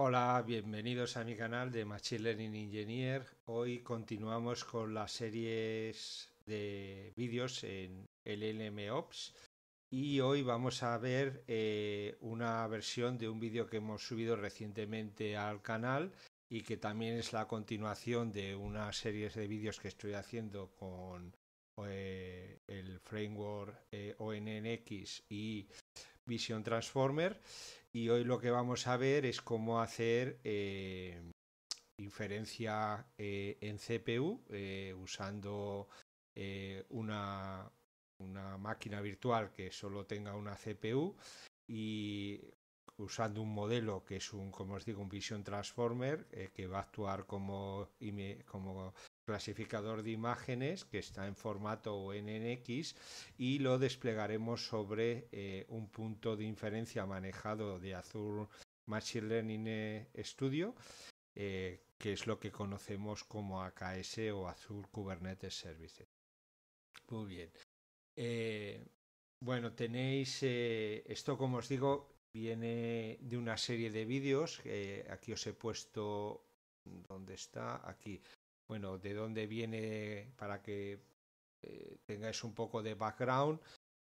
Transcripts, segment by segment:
Hola, bienvenidos a mi canal de Machine Learning Engineer. Hoy continuamos con las series de vídeos en Ops y hoy vamos a ver eh, una versión de un vídeo que hemos subido recientemente al canal y que también es la continuación de una serie de vídeos que estoy haciendo con eh, el framework eh, ONNX y Vision Transformer y hoy lo que vamos a ver es cómo hacer eh, inferencia eh, en CPU eh, usando una, máquina virtual que solo tenga una CPU y usando un modelo que es un, como os digo, un Vision Transformer, que va a actuar como clasificador de imágenes que está en formato NNX y lo desplegaremos sobre eh, un punto de inferencia manejado de Azure Machine Learning eh, Studio, eh, que es lo que conocemos como AKS o Azure Kubernetes Services. Muy bien. bueno, tenéis esto, como os digo, viene de una serie de vídeos. aquí os he puesto, ¿dónde está? Aquí bueno, de dónde viene para que eh, tengáis un poco de background,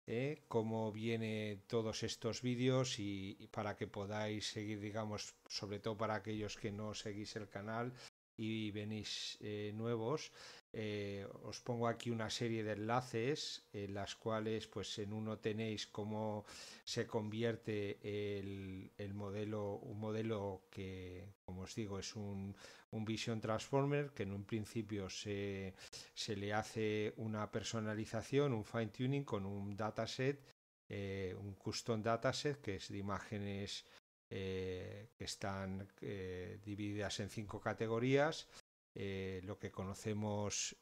eh? cómo vienen todos estos vídeos y, y, para que podáis seguir, digamos, sobre todo para aquellos que no seguís el canal, y venís eh, nuevos, eh, os pongo aquí una serie de enlaces en las cuales pues en uno tenéis cómo se convierte el, el modelo, un modelo que como os digo es un, un Vision Transformer que en un principio se, se le hace una personalización, un fine tuning con un dataset eh, un custom dataset que es de imágenes eh, que están eh, divididas en cinco categorías. Eh, lo que conocemos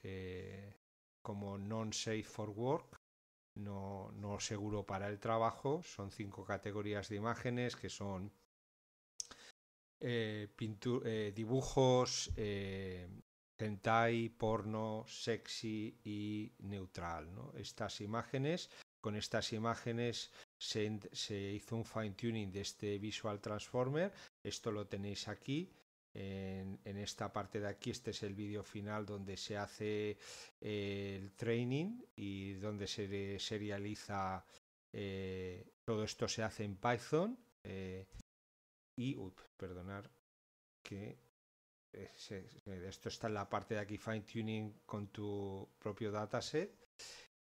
como non-safe for work, no, seguro para el trabajo, son cinco categorías de imágenes que son dibujos, hentai, porno, sexy y neutral. Estas imágenes, con estas imágenes se, hizo un fine tuning de este Visual Transformer. Esto lo tenéis aquí. En, esta parte de aquí, este es el vídeo final donde se hace eh, el training y donde se serializa eh, todo esto se hace en Python. Eh, y, perdonar que esto está en la parte de aquí, fine tuning con tu propio dataset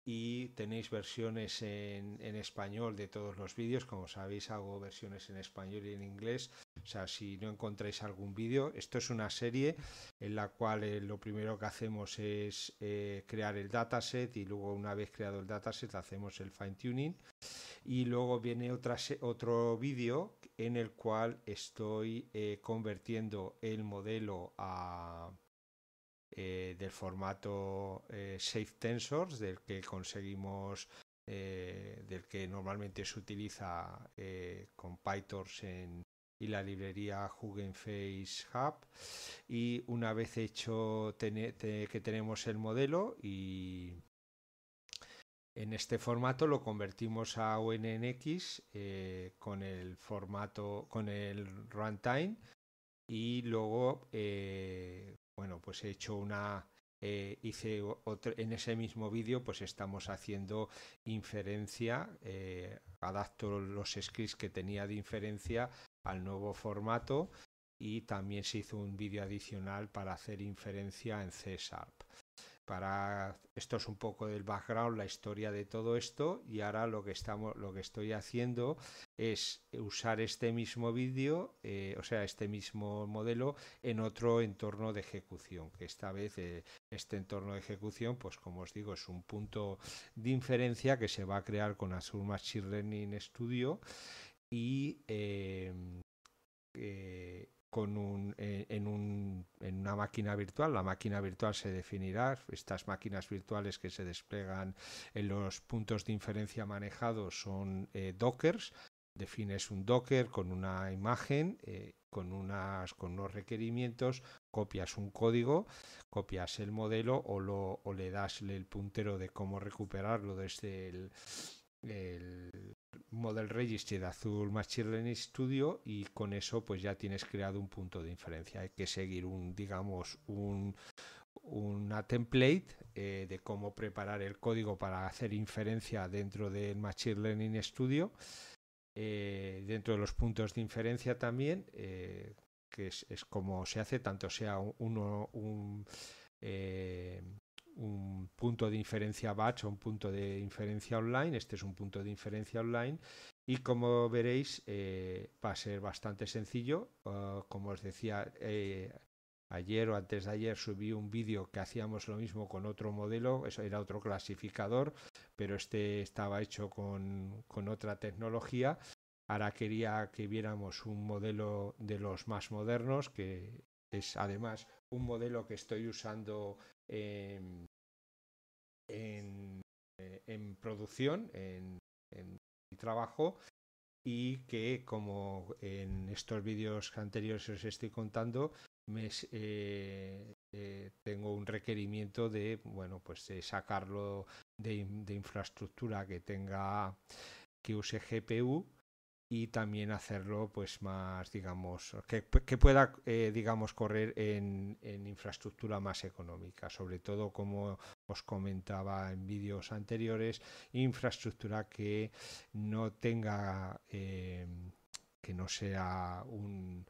y tenéis versiones en, español de todos los vídeos. Como sabéis, hago versiones en español y en inglés. O sea, si no encontráis algún vídeo, esto es una serie en la cual eh, lo primero que hacemos es eh, crear el dataset y luego una vez creado el dataset hacemos el fine tuning. Y luego viene otra, otro vídeo en el cual estoy eh, convirtiendo el modelo a eh, del formato eh, Safe Tensors, del que conseguimos, eh, del que normalmente se utiliza eh, con PyTorch en, y la librería Face Hub. Y una vez hecho que tenemos el modelo y en este formato lo convertimos a ONNX con el formato, con el runtime y luego bueno, pues he hecho una, eh, hice otro, en ese mismo vídeo pues estamos haciendo inferencia eh, adapto los scripts que tenía de inferencia al nuevo formato y también se hizo un vídeo adicional para hacer inferencia en C para esto es un poco del background, la historia de todo esto y ahora lo que estamos, lo que estoy haciendo es usar este mismo vídeo, eh, o sea, este mismo modelo en otro entorno de ejecución. Que esta vez eh, este entorno de ejecución, pues como os digo, es un punto de inferencia que se va a crear con Azure Machine Learning Studio y eh, eh, en, una máquina virtual. La máquina virtual se definirá, estas máquinas virtuales que se desplegan en los puntos de inferencia manejados son eh, dockers. Defines un docker con una imagen, eh, con, unas, con unos requerimientos, copias un código, copias el modelo o, lo, le das el puntero de cómo recuperarlo desde el Model de azul Machine Learning Studio y con eso pues ya tienes creado un punto de inferencia. Hay que seguir un, digamos, un, una template eh, de cómo preparar el código para hacer inferencia dentro del Machine Learning Studio, eh, dentro de los puntos de inferencia también, eh, que es, es, como se hace, tanto sea uno un, punto de inferencia batch o un punto de inferencia online. Este es un punto de inferencia online. Y como veréis, eh, va a ser bastante sencillo. Ah, como os decía, eh, ayer o antes de ayer subí un vídeo que hacíamos lo mismo con otro modelo, eso era otro clasificador, pero este estaba hecho con, con otra tecnología. Ahora quería que viéramos un modelo de los más modernos, que es además un modelo que estoy usando en, eh, en, producción, en, trabajo, y que como en estos vídeos anteriores os estoy contando, me, eh, eh, tengo un requerimiento de, bueno, pues de sacarlo de, infraestructura que tenga, que use GPU, y también hacerlo pues más digamos que, pueda digamos correr en, infraestructura más económica sobre todo como os comentaba en vídeos anteriores, infraestructura que no tenga, eh, que no sea un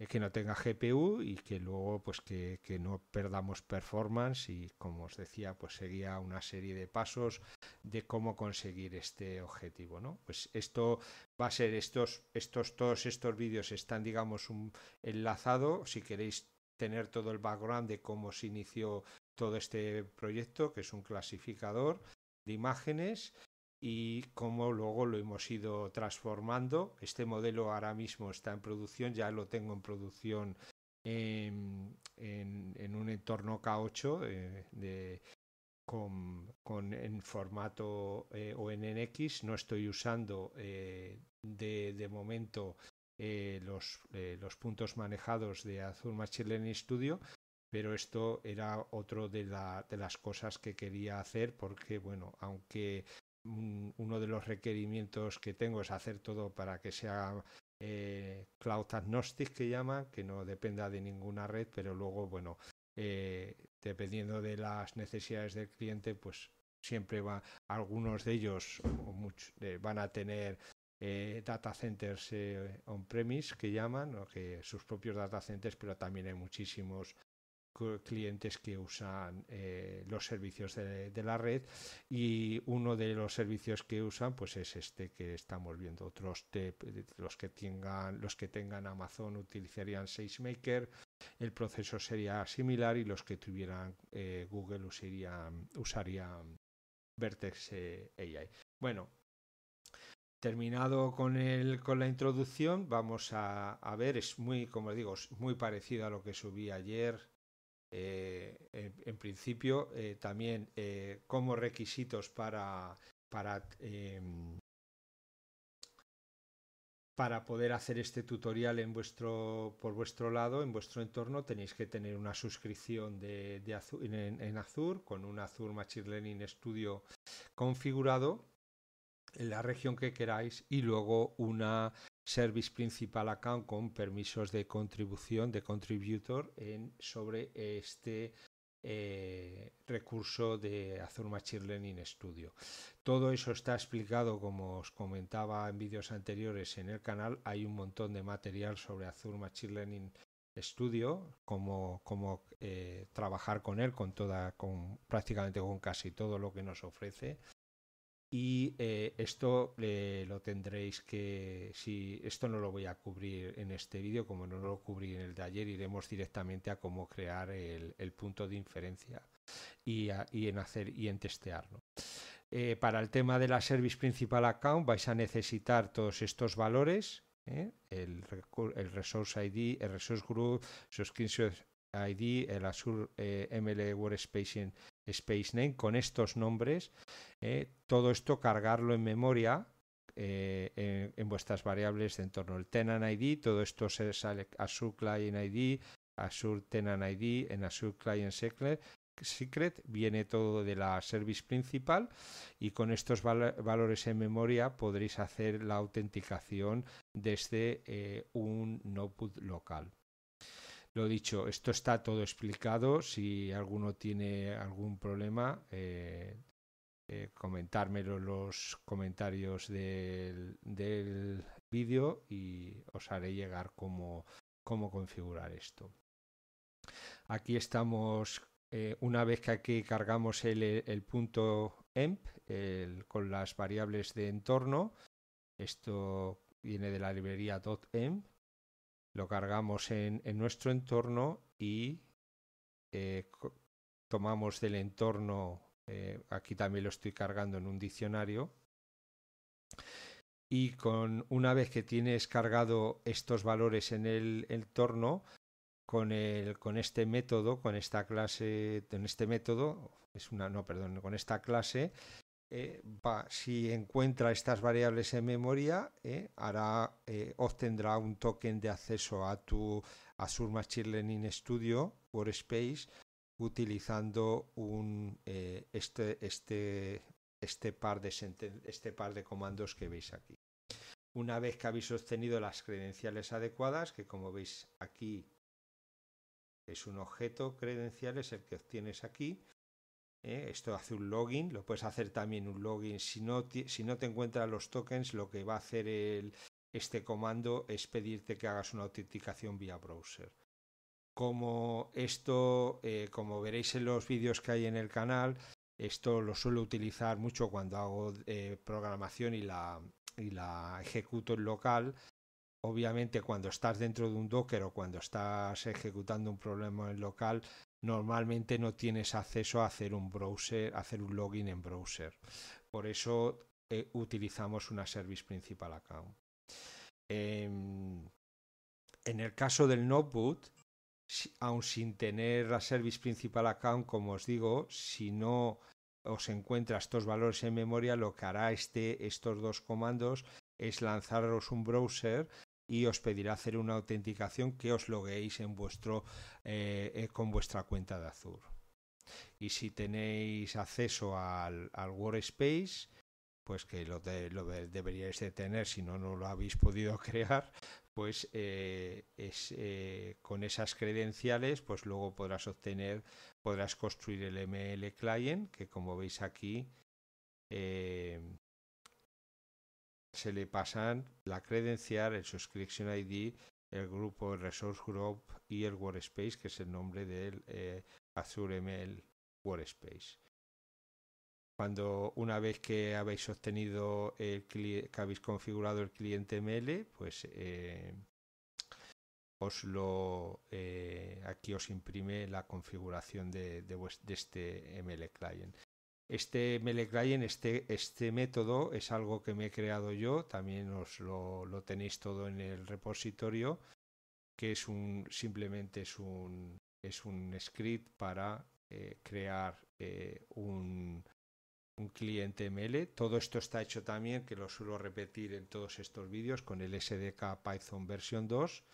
que no tenga GPU y que luego pues que, que, no perdamos performance y como os decía pues seguía una serie de pasos de cómo conseguir este objetivo no pues esto va a ser estos estos todos estos vídeos están digamos un enlazado si queréis tener todo el background de cómo se inició todo este proyecto, que es un clasificador de imágenes y cómo luego lo hemos ido transformando. Este modelo ahora mismo está en producción, ya lo tengo en producción en, un entorno K8 eh, de, con, en formato eh, ONNX. No estoy usando eh, de, de, momento los, los puntos manejados de Azul Machine Learning Studio, pero esto era otro de, las cosas que quería hacer porque, bueno, aunque uno de los requerimientos que tengo es hacer todo para que sea eh, cloud agnostic que llama, que no dependa de ninguna red, pero luego, bueno, eh, dependiendo de las necesidades del cliente, pues siempre va, algunos de ellos eh, van a tener data centers on-premise que llaman, que sus propios data centers, pero también hay muchísimos clientes que usan eh, los servicios de, la red y uno de los servicios que usan pues es este que estamos viendo otros te, los que tengan los que tengan Amazon utilizarían SageMaker el proceso sería similar y los que tuvieran eh, Google usarían, usarían Vertex eh, AI bueno Terminado con, el, con la introducción, vamos a, a, ver, es muy, como digo, es muy parecido a lo que subí ayer eh, en, principio, eh, también eh, como requisitos para, em, para, poder hacer este tutorial en vuestro, por vuestro lado, en vuestro entorno, tenéis que tener una suscripción de, en, en, Azure con un Azure Machine Learning Studio configurado en la región que queráis y luego una Service Principal Account con permisos de contribución de contributor en, sobre este eh, recurso de Azure Machine Learning Studio. Todo eso está explicado, como os comentaba en vídeos anteriores en el canal. Hay un montón de material sobre Azure Machine Learning Studio, cómo, eh, trabajar con él, con toda, con prácticamente con casi todo lo que nos ofrece. Y eh, esto eh, lo tendréis que, si esto no lo voy a cubrir en este vídeo, como no lo cubrí en el de ayer, iremos directamente a cómo crear el, punto de inferencia y, en hacer y en testearlo. Eh, para el tema de la Service Principal Account vais a necesitar todos estos valores, el, Resource ID, el Resource Group, Subscription ID, el Azure ML workspace name con estos nombres, eh, todo esto cargarlo en memoria eh, en, vuestras variables de entorno. El tenant ID, todo esto se sale Azure Client ID, Azure Tenant ID, en Azure Client Secret, viene todo de la service principal y con estos valores en memoria podréis hacer la autenticación desde eh, un notebook local. Lo dicho, esto está todo explicado. Si alguno tiene algún problema, eh, eh, comentármelo en los comentarios del, vídeo y os haré llegar cómo, configurar esto. Aquí estamos eh, una vez que aquí cargamos el, punto emp con las variables de entorno. Esto viene de la librería .env lo cargamos en, nuestro entorno y eh, tomamos del entorno, eh, aquí también lo estoy cargando en un diccionario, y con una vez que tienes cargado estos valores en el entorno, con, el, con este método, con esta clase, con este método, es una, no, perdón, con esta clase, eh, si encuentra estas variables en memoria, eh, eh, obtendrá un token de acceso a tu Azure Machine Learning Studio Workspace utilizando este, este, este, par de este par de comandos que veis aquí. Una vez que habéis obtenido las credenciales adecuadas, que como veis aquí es un objeto credenciales el que obtienes aquí, ¿eh? Esto hace un login, lo puedes hacer también un login. Si no, te encuentras los tokens, lo que va a hacer este comando es pedirte que hagas una autenticación vía browser. Como esto, eh, como veréis en los vídeos que hay en el canal, esto lo suelo utilizar mucho cuando hago eh, programación y la, y la ejecuto en local. Obviamente cuando estás dentro de un Docker o cuando estás ejecutando un problema en local, normalmente no tienes acceso a hacer un browser, hacer un login en browser. Por eso eh, utilizamos una Service Principal Account. Em, en el caso del Notebook, aun sin tener la Service Principal Account, como os digo, si no os encuentra estos valores en memoria, lo que hará este, estos dos comandos es lanzaros un browser y os pedirá hacer una autenticación que os logueéis en vuestro, eh, eh, con vuestra cuenta de Azure. Y si tenéis acceso al, al Workspace, pues que lo, deberíais de tener si no, no lo habéis podido crear, pues eh, es, con esas credenciales, pues luego podrás obtener, podrás construir el ML client, que como veis aquí, se le pasan la credencial, el subscription ID, el grupo, resource group y el workspace, que es el nombre del eh, Azure ML workspace. Cuando una vez que habéis obtenido el que habéis configurado el cliente ML, pues eh, os lo eh, aquí os imprime la configuración de este ML client. Este ML Client, este, este método es algo que me he creado yo, también os lo, tenéis todo en el repositorio, que es un, simplemente es un, es un script para eh, crear eh, un, un cliente ML. Todo esto está hecho también, que lo suelo repetir en todos estos vídeos, con el SDK Python versión 2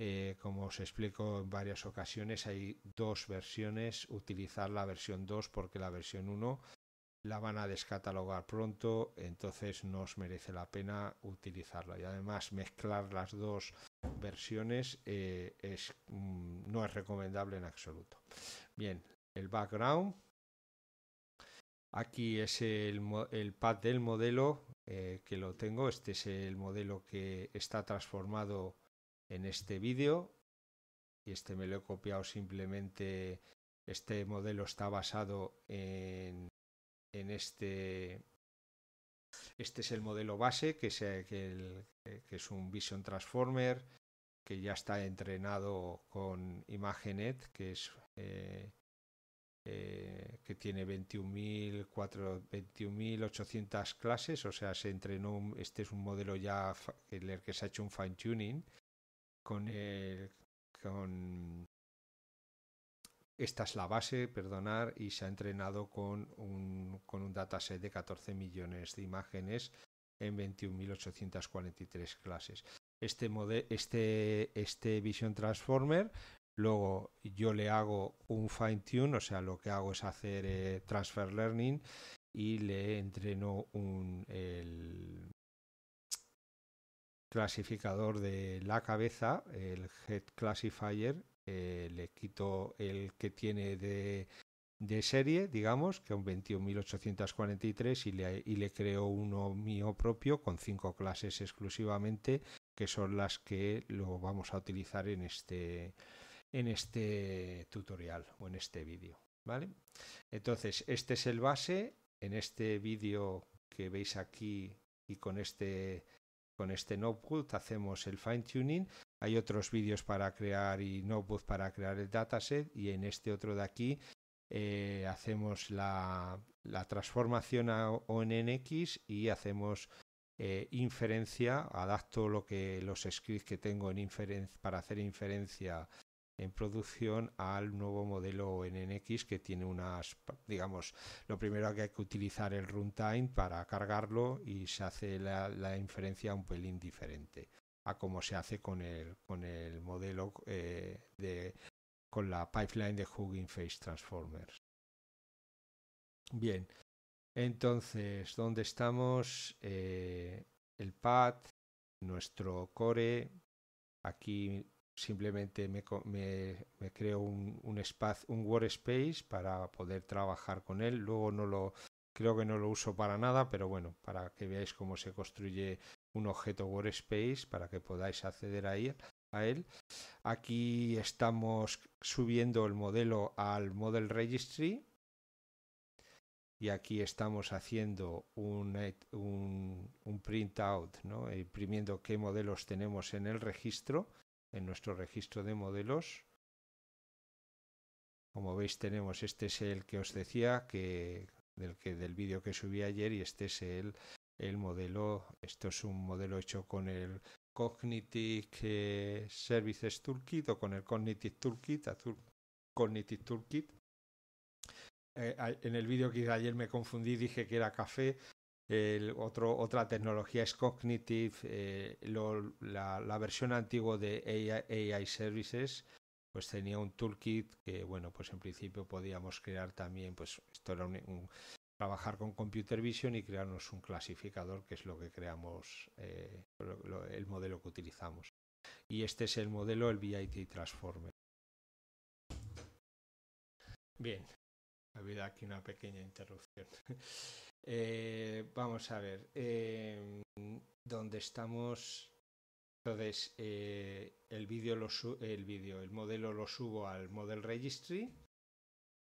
eh, como os explico en varias ocasiones, hay dos versiones. Utilizar la versión 2 porque la versión 1 la van a descatalogar pronto, entonces no os merece la pena utilizarla. Y además mezclar las dos versiones eh, mm, no es recomendable en absoluto. Bien, el background. Aquí es el, pad del modelo eh, que lo tengo. Este es el modelo que está transformado en este vídeo y este me lo he copiado simplemente este modelo está basado en, en este este es el modelo base que es, que, es un Vision Transformer que ya está entrenado con Imagenet que es eh, eh, que tiene 21.800 clases, o sea, se entrenó, este es un modelo ya el que se ha hecho un fine tuning con con esta es la base, perdonar, y se ha entrenado con un, con un dataset de 14 millones de imágenes en 21.843 clases. Este, este, este Vision Transformer, luego yo le hago un fine tune, o sea, lo que hago es hacer eh, transfer learning y le entreno un, clasificador de la cabeza, el Head Classifier, eh, le quito el que tiene de, serie, digamos, que es un 21.843 y le, y le creo uno mío propio con cinco clases exclusivamente, que son las que lo vamos a utilizar en este, en este tutorial o en este vídeo. ¿Vale? Entonces, este es el base. En este vídeo que veis aquí y con este con este notebook hacemos el fine tuning. Hay otros vídeos para crear y notebook para crear el dataset y en este otro de aquí eh, hacemos la, transformación a ONNX y hacemos eh, inferencia, adapto lo que los scripts que tengo para hacer inferencia en producción al nuevo modelo NNX que tiene unas, digamos, lo primero que hay que utilizar el runtime para cargarlo y se hace la, inferencia un pelín diferente a como se hace con el, con el modelo eh, de, con la pipeline de Hugging Face Transformers. Bien, entonces, ¿dónde estamos? Eh, el pad, nuestro core, aquí simplemente me, creo un, workspace para poder trabajar con él. Luego no lo creo que no lo uso para nada, pero bueno, para que veáis cómo se construye un objeto workspace para que podáis acceder a él. Aquí estamos subiendo el modelo al Model Registry y aquí estamos haciendo un, un, un printout, ¿no? Eh, imprimiendo qué modelos tenemos en el registro en nuestro registro de modelos. Como veis tenemos, este es el que os decía, que del, que, del vídeo que subí ayer y este es el, el modelo, esto es un modelo hecho con el Cognitive eh, Services Toolkit o con el Cognitive Toolkit, Azul, Cognitive Toolkit. Eh, en el vídeo que ayer me confundí, dije que era café, el otro, otra tecnología es Cognitive, eh, la, versión antigua de AI, Services, pues tenía un toolkit que, bueno, pues en principio podíamos crear también, pues esto era trabajar con Computer Vision y crearnos un clasificador, que es lo que creamos, eh, el modelo que utilizamos. Y este es el modelo, el BIT Transformer. Bien, ha habido aquí una pequeña interrupción. Eh, vamos a ver. Eh, em, donde estamos. Entonces, eh, el vídeo el vídeo, el modelo lo subo al model registry.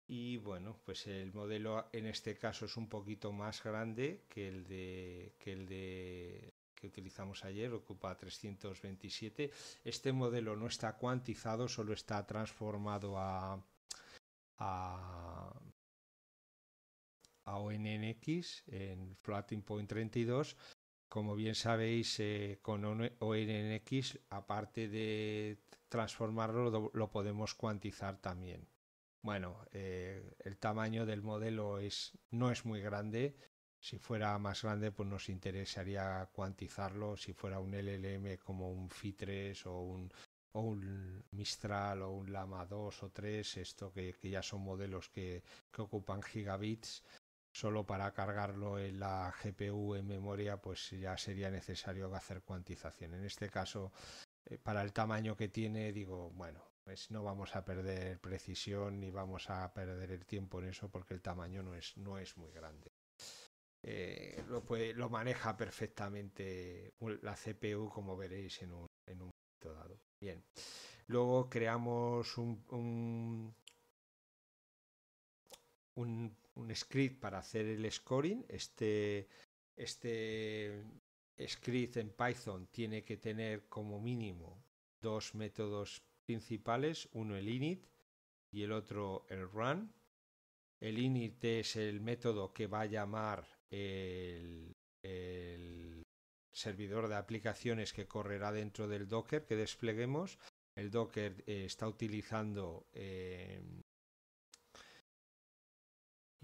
Y bueno, pues el modelo en este caso es un poquito más grande que el de que el de que utilizamos ayer, ocupa 327. Este modelo no está cuantizado, solo está transformado a ONNX en Floating Point 32. Como bien sabéis, eh, con ONNX, aparte de transformarlo, lo, podemos cuantizar también. Bueno, eh, el tamaño del modelo es, no es muy grande. Si fuera más grande, pues nos interesaría cuantizarlo. Si fuera un LLM como un FI3 o un, o un Mistral o un Lama 2 o 3, esto que, ya son modelos que, que ocupan gigabits, Solo para cargarlo en la GPU en memoria, pues ya sería necesario hacer cuantización. En este caso, eh, para el tamaño que tiene, digo, bueno, pues no vamos a perder precisión ni vamos a perder el tiempo en eso porque el tamaño no es, no es muy grande. Eh, lo, lo maneja perfectamente la CPU, como veréis en un, en un momento dado. Bien, luego creamos un, un un script para hacer el scoring. Este, este script en Python tiene que tener como mínimo dos métodos principales, uno el init y el otro el run. El init es el método que va a llamar el, servidor de aplicaciones que correrá dentro del Docker que despleguemos. El Docker eh, está utilizando eh,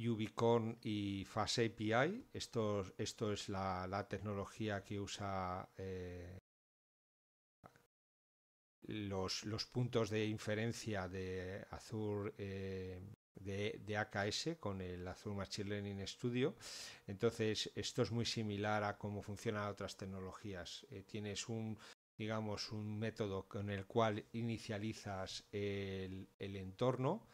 Ubicon y FastAPI. API. Esto, esto es la, tecnología que usa eh, los, puntos de inferencia de Azure eh, de, AKS con el Azure Machine Learning Studio. Entonces, esto es muy similar a cómo funcionan otras tecnologías. Eh, tienes un digamos un método con el cual inicializas el, el entorno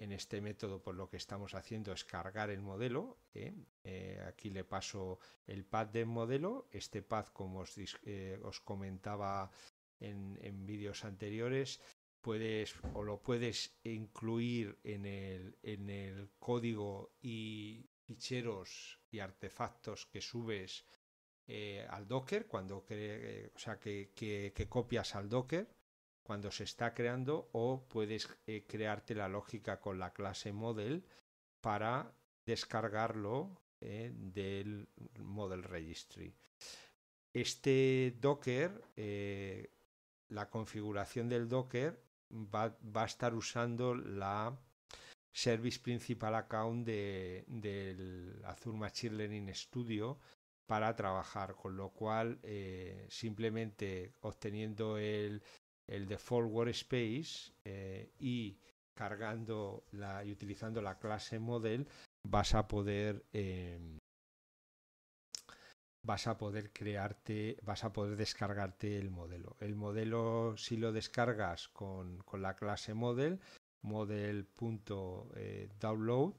en este método por lo que estamos haciendo es cargar el modelo. ¿eh? Eh, aquí le paso el pad del modelo. Este pad, como os, eh, os comentaba en, vídeos anteriores, puedes o lo puedes incluir en el, en el código y ficheros y artefactos que subes al Docker, cuando o sea, que, que, copias al Docker, cuando se está creando o puedes eh, crearte la lógica con la clase model para descargarlo eh, del model registry. Este Docker, eh, la configuración del Docker va, a estar usando la Service Principal Account del Azure Machine Learning Studio para trabajar, con lo cual simplemente obteniendo el el de forward space eh, y cargando la, y utilizando la clase model vas a poder em, vas a poder crearte vas a poder descargarte el modelo el modelo si lo descargas con, la clase model model.download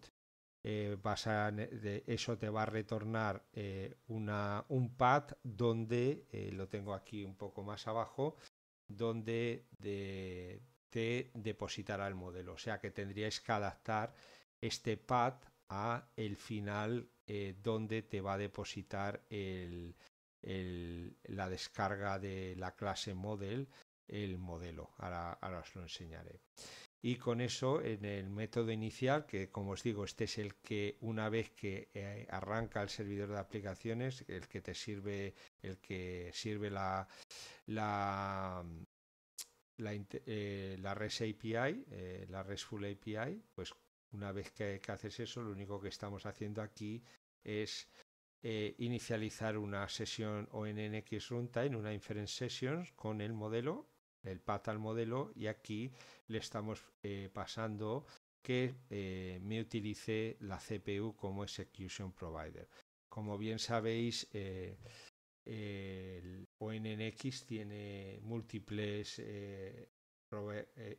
eh, eh eso te va a retornar eh, una, un pad donde lo tengo aquí un poco más abajo donde te depositará el modelo. O sea que tendríais que adaptar este pad a el final eh, donde te va a depositar la descarga de la clase model el modelo. Ahora, ahora os lo enseñaré y con eso en el método inicial, que como os digo, este es el que una vez que eh, arranca el servidor de aplicaciones, el que te sirve, el que sirve la, la, la, eh, la REST API, eh, la RESTful API, pues una vez que, que, haces eso, lo único que estamos haciendo aquí es inicializar una sesión ONNX Runtime, una inference session con el modelo el path al modelo y aquí le estamos eh, pasando que eh, me utilice la CPU como execution provider. Como bien sabéis, eh, el ONNX tiene múltiples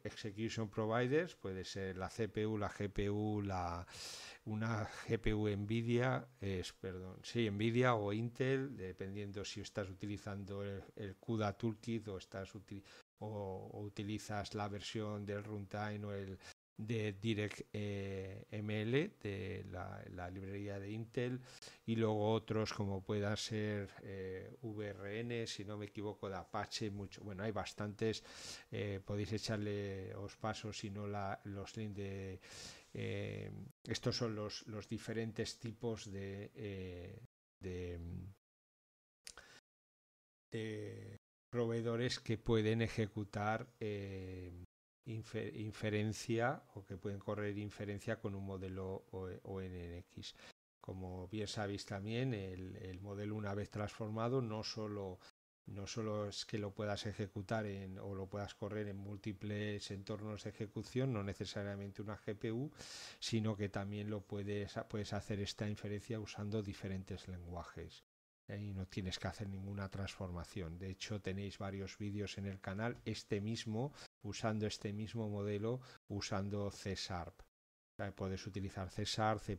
execution providers, puede ser la CPU, la GPU, una GPU NVIDIA, perdón, sí, NVIDIA o Intel, dependiendo si estás utilizando el, el CUDA Toolkit o estás utilizando o, utilizas la versión del runtime o el de DirectML eh, ML de la, librería de Intel y luego otros como pueda ser eh, VRN, si no me equivoco, de Apache, mucho, bueno, hay bastantes, eh, podéis echarle os paso si no la, los links de estos son los, los diferentes tipos de, de proveedores que pueden ejecutar eh, inferencia o que pueden correr inferencia con un modelo ONNX. Como bien sabéis también, el, modelo una vez transformado no solo no es que lo puedas ejecutar en, o lo puedas correr en múltiples entornos de ejecución, no necesariamente una GPU, sino que también lo puedes hacer esta inferencia usando diferentes lenguajes. ¿eh? y no tienes que hacer ninguna transformación. De hecho, tenéis varios vídeos en el canal, este mismo, usando este mismo modelo, usando C Sharp. Puedes utilizar C Sharp, C,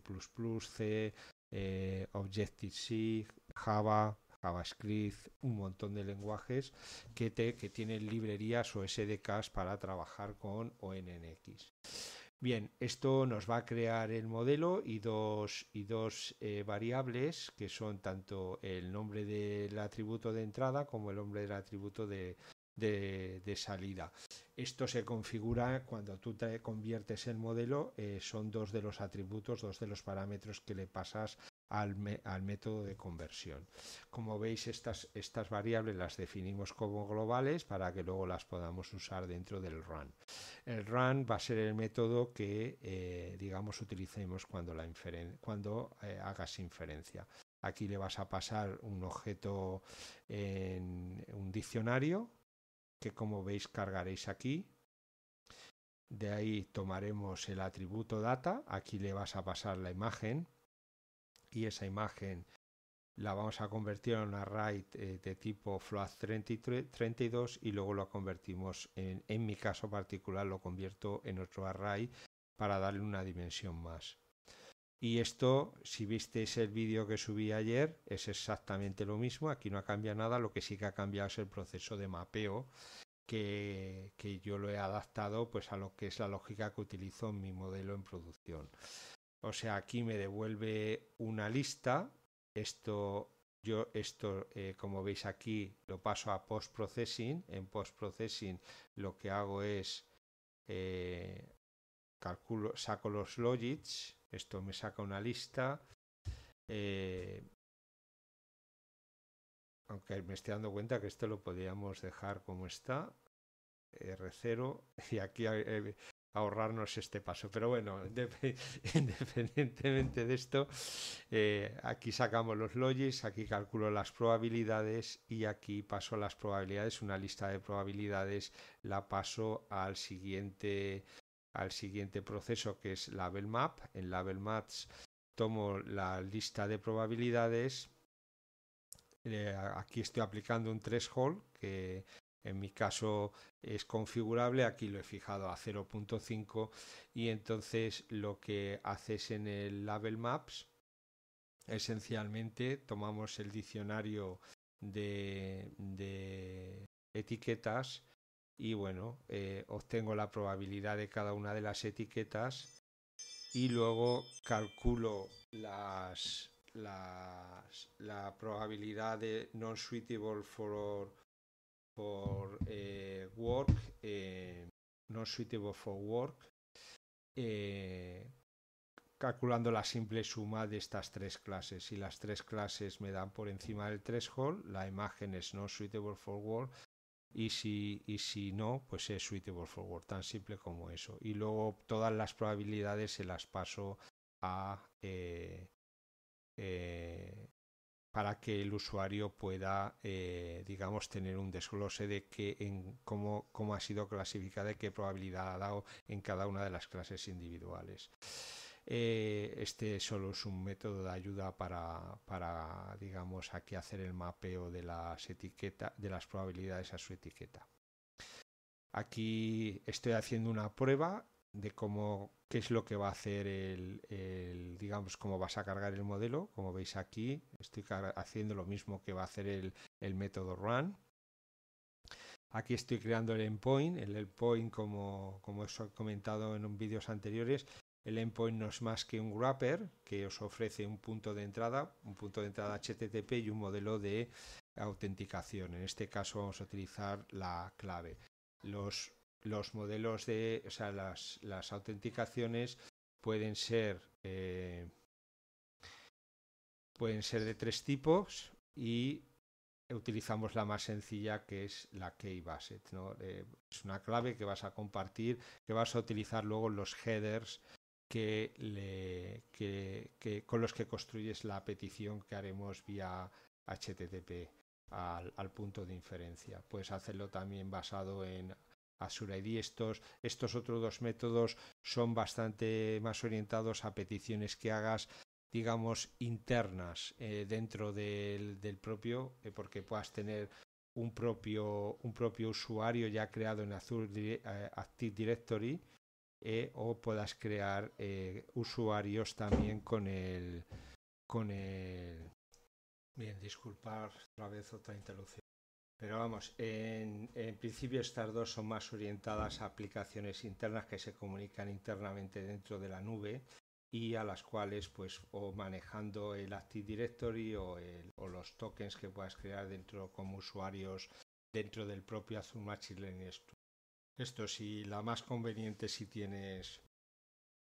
C, eh, Objective-C, Java, JavaScript, un montón de lenguajes que, que tienen librerías o SDKs para trabajar con ONNX. Bien, esto nos va a crear el modelo y dos, y dos eh, variables que son tanto el nombre del atributo de entrada como el nombre del atributo de, salida. Esto se configura cuando tú te conviertes el modelo, eh, son dos de los atributos, dos de los parámetros que le pasas al, método de conversión. Como veis, estas, variables las definimos como globales para que luego las podamos usar dentro del run. El run va a ser el método que, eh, digamos, utilicemos cuando, eh, hagas inferencia. Aquí le vas a pasar un objeto en un diccionario, que como veis cargaréis aquí, de ahí tomaremos el atributo data, aquí le vas a pasar la imagen y esa imagen la vamos a convertir en un array eh, de tipo float32 y luego lo convertimos, en, en mi caso particular, lo convierto en otro array para darle una dimensión más. Y esto, si visteis el vídeo que subí ayer, es exactamente lo mismo. Aquí no ha cambiado nada. Lo que sí que ha cambiado es el proceso de mapeo que, yo lo he adaptado pues, a lo que es la lógica que utilizo en mi modelo en producción. O sea, aquí me devuelve una lista. Esto, yo, esto, eh, como veis aquí, lo paso a post-processing. En post-processing lo que hago es eh, calculo, saco los logits. Esto me saca una lista. Eh, aunque me estoy dando cuenta que esto lo podríamos dejar como está, R0, y aquí ahorrarnos este paso. Pero bueno, independientemente de esto, eh, aquí sacamos los logis, aquí calculo las probabilidades y aquí paso las probabilidades, una lista de probabilidades la paso al siguiente, al siguiente proceso que es label map. En label maps tomo la lista de probabilidades. Eh, aquí estoy aplicando un threshold que en mi caso es configurable, aquí lo he fijado a 0.5 y entonces lo que haces en el Label Maps, esencialmente tomamos el diccionario de, etiquetas y bueno, eh, obtengo la probabilidad de cada una de las etiquetas y luego calculo la probabilidad de non suitable for por eh, work, eh, not suitable for work, eh, calculando la simple suma de estas tres clases. Si las tres clases me dan por encima del threshold, la imagen es no suitable for work. Y si, y si no, pues es suitable for work, tan simple como eso. Y luego todas las probabilidades se las paso a eh, para que el usuario pueda, eh, digamos, tener un desglose de en cómo, cómo ha sido clasificada y qué probabilidad ha dado en cada una de las clases individuales. Eh, este solo es un método de ayuda para, para, digamos, aquí hacer el mapeo de las etiquetas, de las probabilidades a su etiqueta. Aquí estoy haciendo una prueba de cómo qué es lo que va a hacer el, digamos cómo vas a cargar el modelo como veis aquí estoy haciendo lo mismo que va a hacer el, método run aquí estoy creando el endpoint el endpoint como como os he comentado en vídeos anteriores el endpoint no es más que un wrapper que os ofrece un punto de entrada un punto de entrada http y un modelo de autenticación en este caso vamos a utilizar la clave los los modelos de, o sea, las, autenticaciones pueden ser, eh, pueden ser de tres tipos y utilizamos la más sencilla que es la key basset. ¿no? Eh, es una clave que vas a compartir, que vas a utilizar luego los headers que, le, que, con los que construyes la petición que haremos vía HTTP al punto de inferencia. Puedes hacerlo también basado en Azure ID. Estos, estos otros dos métodos son bastante más orientados a peticiones que hagas digamos internas eh, dentro del, propio eh, porque puedas tener un propio, un propio usuario ya creado en Azure eh, Active Directory o puedas crear usuarios también con el con el bien disculpar otra vez otra interrupción pero vamos, en, principio estas dos son más orientadas a aplicaciones internas que se comunican internamente dentro de la nube y a las cuales pues o manejando el Active Directory o, o los tokens que puedas crear dentro como usuarios dentro del propio Azure Machine Learning Studio. Esto sí, la más conveniente si tienes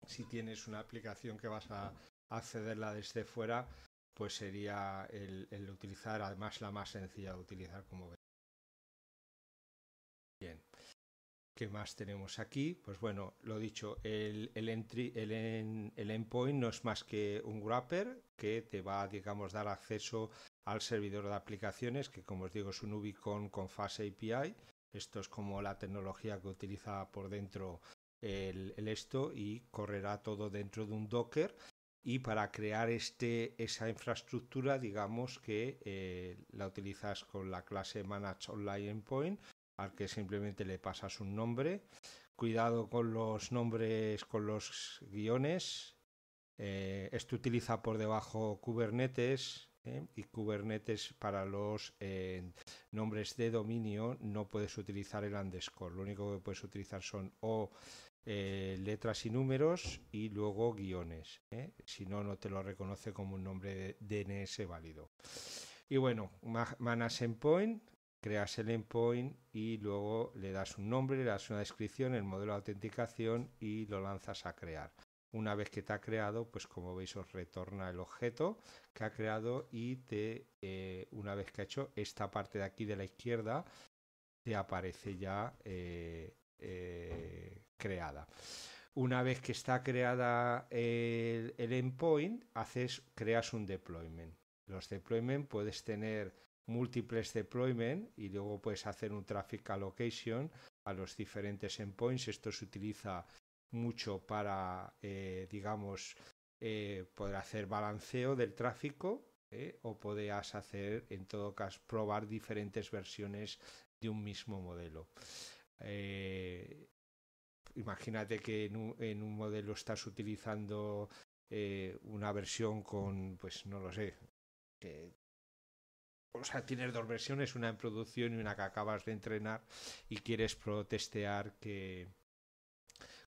si tienes una aplicación que vas a accederla desde fuera pues sería el, utilizar, además la más sencilla de utilizar como ven Bien. ¿Qué más tenemos aquí? Pues bueno, lo dicho, el, entry, el, el, endpoint no es más que un wrapper que te va, digamos, dar acceso al servidor de aplicaciones, que como os digo es un Ubicon con Fast API. Esto es como la tecnología que utiliza por dentro el esto y correrá todo dentro de un Docker y para crear este, esa infraestructura digamos que eh, la utilizas con la clase manage online endpoint al que simplemente le pasas un nombre cuidado con los nombres con los guiones eh, esto utiliza por debajo Kubernetes ¿eh? y Kubernetes para los nombres de dominio no puedes utilizar el underscore. Lo único que puedes utilizar son o eh, letras y números y luego guiones. ¿eh? Si no, no te lo reconoce como un nombre DNS válido. Y bueno, manas endpoint, creas el endpoint y luego le das un nombre, le das una descripción, el modelo de autenticación y lo lanzas a crear. Una vez que te ha creado, pues como veis os retorna el objeto que ha creado y te, eh, una vez que ha hecho esta parte de aquí de la izquierda, te aparece ya creada. Una vez que está creada el, el endpoint, haces, creas un deployment. Los deployment puedes tener múltiples deployment y luego puedes hacer un traffic allocation a los diferentes endpoints. Esto se utiliza mucho para, eh, digamos, eh, poder hacer balanceo del tráfico eh, o podrías hacer, en todo caso, probar diferentes versiones de un mismo modelo imagínate que en un, modelo estás utilizando eh, una versión con, pues no lo sé, o sea, tienes dos versiones, una en producción y una que acabas de entrenar y quieres protestear que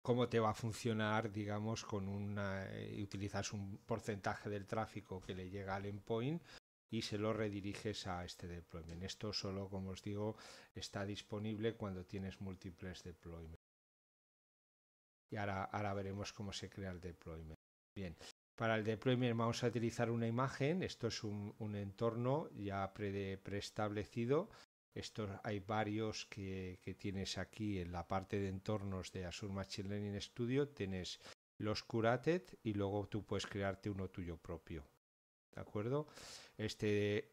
cómo te va a funcionar, digamos, con una eh, utilizas un porcentaje del tráfico que le llega al endpoint y se lo rediriges a este deployment. Esto solo, como os digo, está disponible cuando tienes múltiples deployments y ahora, ahora veremos cómo se crea el deployment. Bien, para el deployment vamos a utilizar una imagen, esto es un, entorno ya preestablecido, hay varios que, tienes aquí en la parte de entornos de Azure Machine Learning Studio, tienes los curated y luego tú puedes crearte uno tuyo propio. ¿De acuerdo? Este,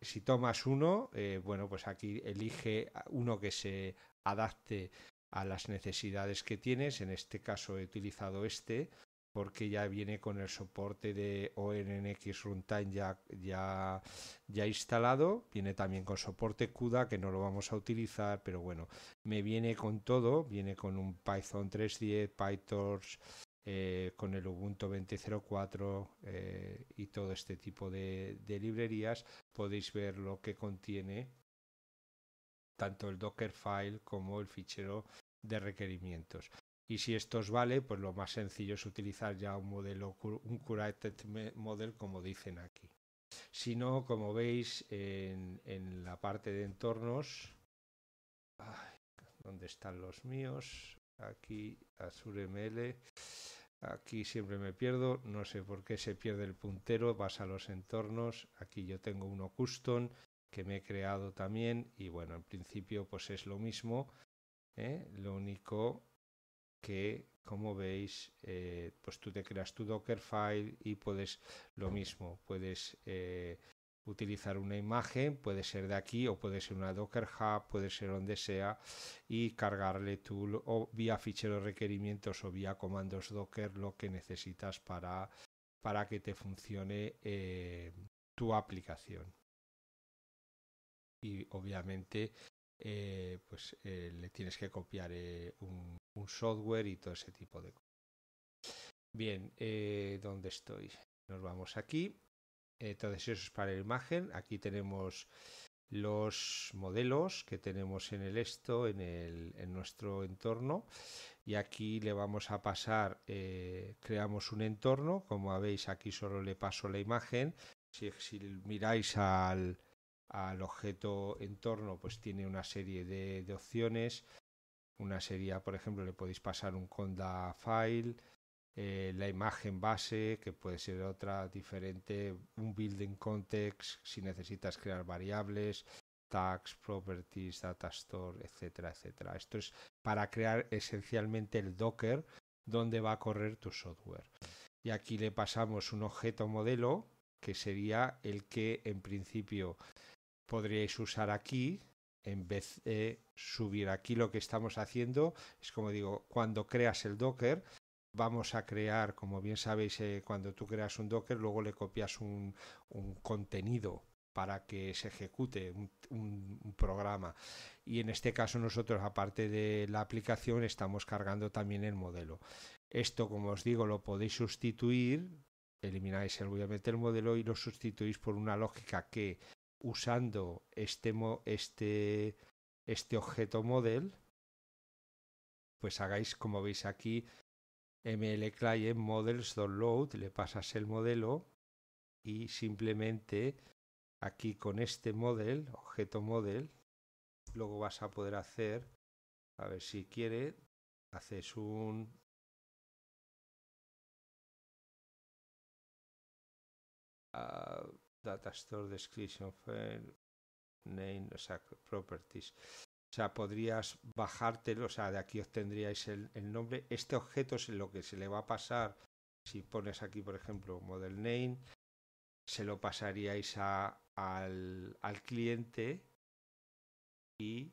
si tomas uno, eh, bueno, pues aquí elige uno que se adapte a las necesidades que tienes. En este caso he utilizado este porque ya viene con el soporte de ONNX Runtime ya, ya, ya instalado, viene también con soporte CUDA que no lo vamos a utilizar, pero bueno, me viene con todo, viene con un Python 3.10, PyTorch, eh, con el Ubuntu 20.04 eh, y todo este tipo de librerías, podéis ver lo que contiene tanto el Dockerfile como el fichero de requerimientos. Y si esto os vale, pues lo más sencillo es utilizar ya un modelo, un curated model, como dicen aquí. Si no, como veis en, la parte de entornos, ¿dónde están los míos? Aquí, Azure ML. Aquí siempre me pierdo, no sé por qué se pierde el puntero, vas a los entornos, aquí yo tengo uno custom, que me he creado también y bueno, en principio pues es lo mismo, ¿eh? lo único que como veis eh, pues tú te creas tu file y puedes lo mismo, puedes eh, utilizar una imagen, puede ser de aquí o puede ser una Docker Hub, puede ser donde sea y cargarle tú o vía fichero requerimientos o vía comandos Docker lo que necesitas para, para que te funcione tu aplicación y obviamente eh, pues eh, le tienes que copiar eh, un, software y todo ese tipo de cosas. Bien, ¿dónde estoy? Nos vamos aquí. Entonces eso es para la imagen. Aquí tenemos los modelos que tenemos en el esto, en, el, en nuestro entorno. Y aquí le vamos a pasar, creamos un entorno. Como veis, aquí solo le paso la imagen. si miráis al, al objeto entorno pues tiene una serie de, opciones una serie por ejemplo le podéis pasar un conda file eh, la imagen base que puede ser otra diferente un building context si necesitas crear variables tags properties data store etcétera etcétera esto es para crear esencialmente el docker donde va a correr tu software y aquí le pasamos un objeto modelo que sería el que en principio podríais usar aquí en vez de subir. Aquí lo que estamos haciendo es como digo, cuando creas el Docker, vamos a crear, como bien sabéis, eh, cuando tú creas un Docker, luego le copias un, contenido para que se ejecute un, programa. Y en este caso nosotros, aparte de la aplicación, estamos cargando también el modelo. Esto, como os digo, lo podéis sustituir, elimináis el modelo y lo sustituís por una lógica que usando este, este, este objeto model, pues hagáis como veis aquí ml client models download, le pasas el modelo y simplemente aquí con este model, objeto model, luego vas a poder hacer, a ver si quiere, haces un ah, data description name, properties. O sea, podrías bajártelo, o sea, de aquí obtendríais el, nombre. Este objeto es lo que se le va a pasar. Si pones aquí, por ejemplo, model name, se lo pasaríais a, al, cliente y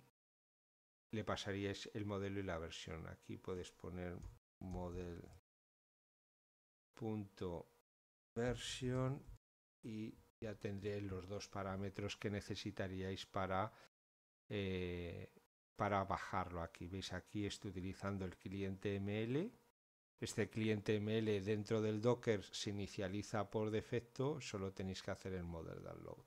le pasaríais el modelo y la versión. Aquí puedes poner model punto versión y ya tendré los dos parámetros que necesitaríais para, eh, para bajarlo aquí. Veis, aquí estoy utilizando el cliente ML. Este cliente ML dentro del Docker se inicializa por defecto, solo tenéis que hacer el model download.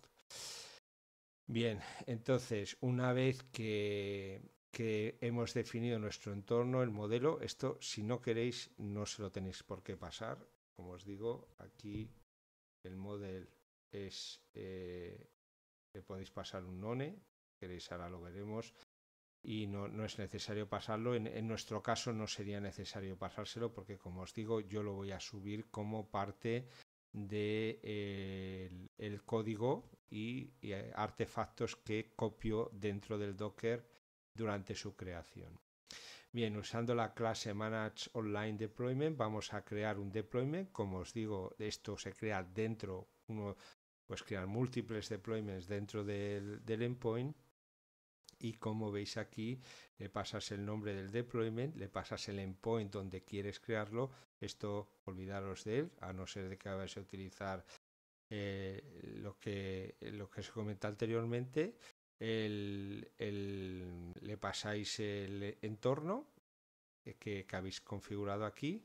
Bien, entonces, una vez que, que hemos definido nuestro entorno, el modelo, esto si no queréis no se lo tenéis por qué pasar. Como os digo, aquí el model es le eh, podéis pasar un none, queréis ahora lo veremos, y no, no es necesario pasarlo. En, nuestro caso no sería necesario pasárselo porque, como os digo, yo lo voy a subir como parte del código y, y eh, artefactos que copio dentro del Docker durante su creación. Bien, usando la clase Manage Online Deployment vamos a crear un deployment. Como os digo, esto se crea dentro uno pues crear múltiples deployments dentro del, endpoint y como veis aquí le pasas el nombre del deployment, le pasas el endpoint donde quieres crearlo, esto olvidaros de él, a no ser de que vais a utilizar eh, lo, que, lo que se comenta anteriormente, le pasáis el entorno que, que habéis configurado aquí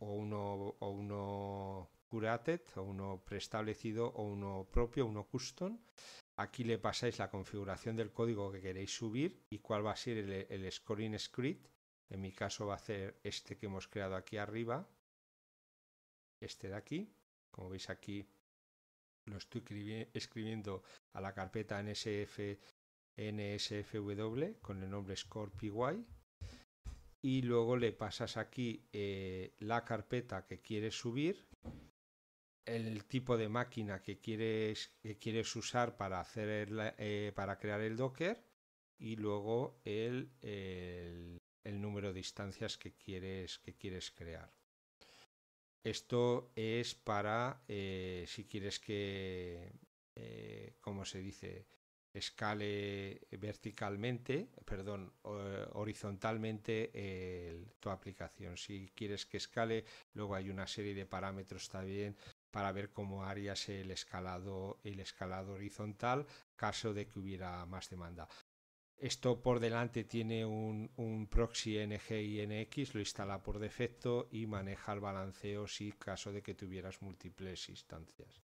o uno, o uno curated o uno preestablecido o uno propio, uno custom. Aquí le pasáis la configuración del código que queréis subir y cuál va a ser el, scoring script. En mi caso va a ser este que hemos creado aquí arriba, este de aquí. Como veis aquí lo estoy escribiendo a la carpeta nsf, nsfw con el nombre scorepy y luego le pasas aquí eh, la carpeta que quieres subir el tipo de máquina que quieres, que quieres usar para, hacer eh, para crear el Docker y luego el, el, número de instancias que quieres, que quieres crear. Esto es para eh, si quieres que, eh, como se dice, escale verticalmente, perdón, horizontalmente tu aplicación. Si quieres que escale, luego hay una serie de parámetros también para ver cómo harías el escalado, el escalado horizontal caso de que hubiera más demanda. Esto por delante tiene un, un, proxy NG y NX, lo instala por defecto y maneja el balanceo si caso de que tuvieras múltiples instancias.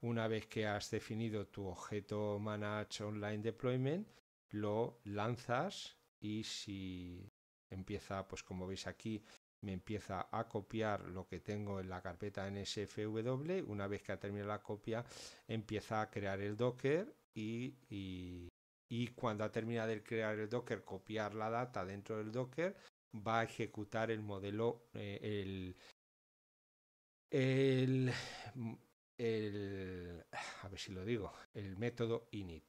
Una vez que has definido tu objeto Manage Online Deployment, lo lanzas y si empieza, pues como veis aquí, me empieza a copiar lo que tengo en la carpeta nsfw, una vez que ha terminado la copia empieza a crear el docker y, cuando ha terminado de crear el docker copiar la data dentro del docker va a ejecutar el modelo eh, el, el, el a ver si lo digo el método init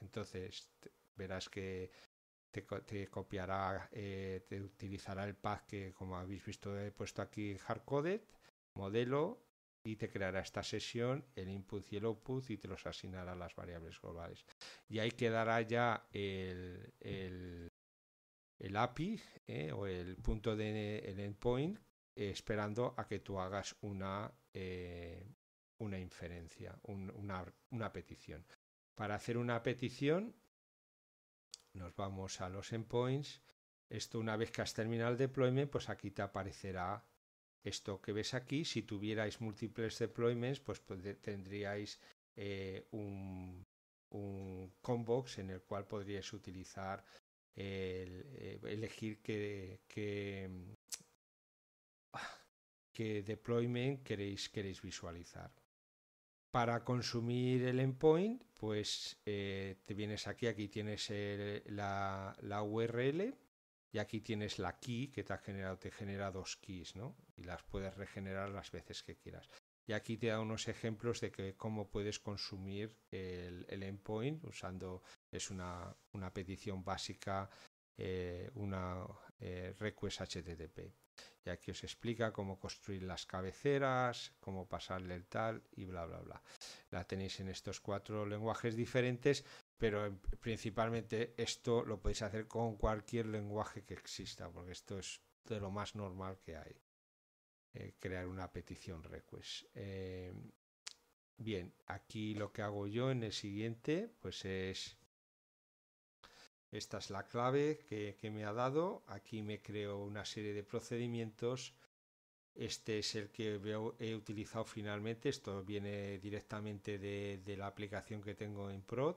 entonces verás que te, copiará, eh, te utilizará el pack que como habéis visto he puesto aquí hardcoded, modelo y te creará esta sesión, el input y el output y te los asignará las variables globales. Y ahí quedará ya el, API eh, o el punto de el endpoint esperando a que tú hagas una, eh, una inferencia, una petición. Para hacer una petición nos vamos a los endpoints. Esto una vez que has terminado el deployment, pues aquí te aparecerá esto que ves aquí. Si tuvierais múltiples deployments, pues, tendríais eh, un, un combox en el cual podríais utilizar, eh, elegir qué, qué, qué deployment queréis, queréis visualizar. Para consumir el endpoint, pues eh, te vienes aquí, aquí tienes eh, la, URL y aquí tienes la key que te ha generado, te genera dos keys, ¿no? Y las puedes regenerar las veces que quieras. Y aquí te da unos ejemplos de que cómo puedes consumir el, endpoint usando, es una, petición básica, eh, una request HTTP. Y aquí os explica cómo construir las cabeceras, cómo pasarle el tal y bla, bla, bla la tenéis en estos cuatro lenguajes diferentes, pero principalmente esto lo podéis hacer con cualquier lenguaje que exista, porque esto es de lo más normal que hay. Eh, crear una petición request. Em, bien, aquí lo que hago yo en el siguiente, pues es... Esta es la clave que me ha dado. Aquí me creo una serie de procedimientos este es el que he utilizado finalmente. Esto viene directamente de, la aplicación que tengo en Prod.